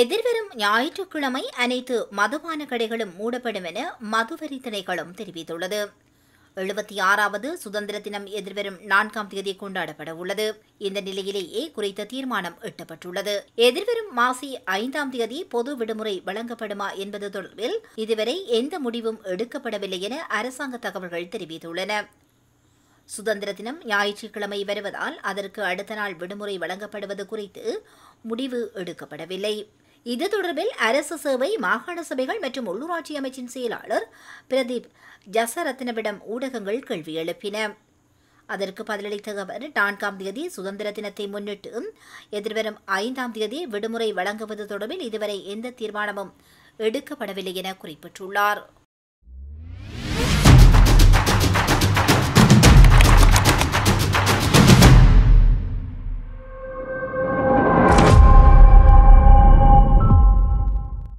எதிர்வரும் ஞாயிற்றுக்கிழமை அனைத்து மதுபான கடைகளும் மூடப்படும் என மதுவரி திணைக்களம் தெரிவித்துள்ளது எழுபத்தி ஆறாவது சுதந்திர தினம் எதிர்வரும் நான்காம் தேதி கொண்டாடப்பட உள்ளது இந்த நிலையிலேயே குறித்த தீர்மானம் எட்டப்பட்டுள்ளது எதிர்வரும் மாசி ஐந்தாம் தேதி பொது விடுமுறை வழங்கப்படுமா என்பது தொடர்பில் இதுவரை எந்த முடிவும் எடுக்கப்படவில்லை என அரசாங்க தகவல்கள் தெரிவித்துள்ளன சுதந்திர தினம் ஞாயிற்றுக்கிழமை வருவதால் அதற்கு அடுத்த நாள் விடுமுறை வழங்கப்படுவது குறித்து முடிவு எடுக்கப்படவில்லை இது தொடர்பில் அரசு சேவை மாகாண சபைகள் மற்றும் உள்ளூராட்சி அமைச்சின் செயலாளர் பிரதீப் ஜசரத்னவிடம் ஊடகங்கள் கேள்வி எழுப்பின அதற்கு பதிலளித்த அவர் நான்காம் தேதி சுதந்திர தினத்தை முன்னிட்டு எதிர்வரும் ஐந்தாம் தேதி விடுமுறை வழங்குவது தொடர்பில் இதுவரை எந்த தீர்மானமும் எடுக்கப்படவில்லை என குறிப்பிட்டுள்ளார்